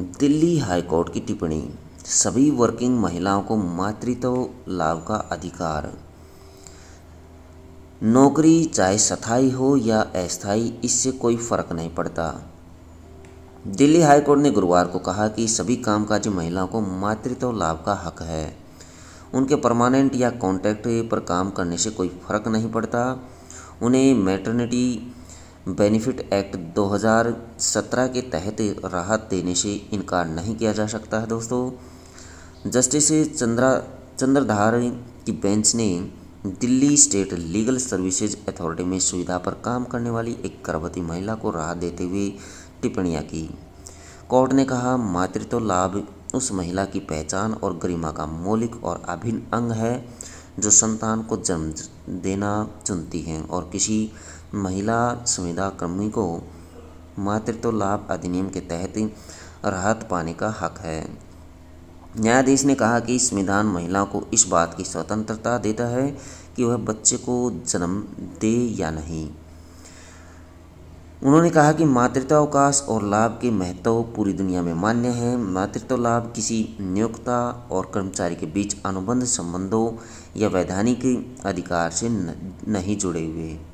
Delhi high court की टिप्पणी सभी वर्किंग महिलाओं को मातृत्व लाभ का अधिकार नौकरी चाहे स्थायी हो या अस्थायी इससे कोई फर्क नहीं पड़ता दिल्ली हाईकोर्ट ने गुरुवार को कहा कि सभी कामकाजी महिलाओं को मातृत्व लाभ का हक है उनके परमानेंट या कॉन्ट्रैक्ट पर काम करने से कोई फर्क नहीं पड़ता उन्हें मैटरनिटी बेनिफिट एक्ट 2017 के तहत राहत देने से इनकार नहीं किया जा सकता है दोस्तों जस्टिस चंद्रा चंद्रधार की बेंच ने Delhi state legal services authority में सुविधा पर काम करने वाली एक गर्भवती महिला को राहत देते हुए टिप्पणियाँ की कोर्ट ने कहा मातृत्व लाभ उस महिला की पहचान और गरिमा का मौलिक और अभिन्न अंग है जो संतान को जन्म देना चुनती हैं और किसी महिला संविदा कर्मी को मातृत्व लाभ अधिनियम के तहत राहत पाने का हक है न्यायाधीश ने कहा कि संविधान महिला को इस बात की स्वतंत्रता देता है कि वह बच्चे को जन्म दे या नहीं उन्होंने कहा कि मातृत्वावकाश और लाभ के महत्व पूरी दुनिया में मान्य है मातृत्व लाभ किसी नियोक्ता और कर्मचारी के बीच अनुबंध संबंधों या वैधानिक अधिकार से नहीं जुड़े हुए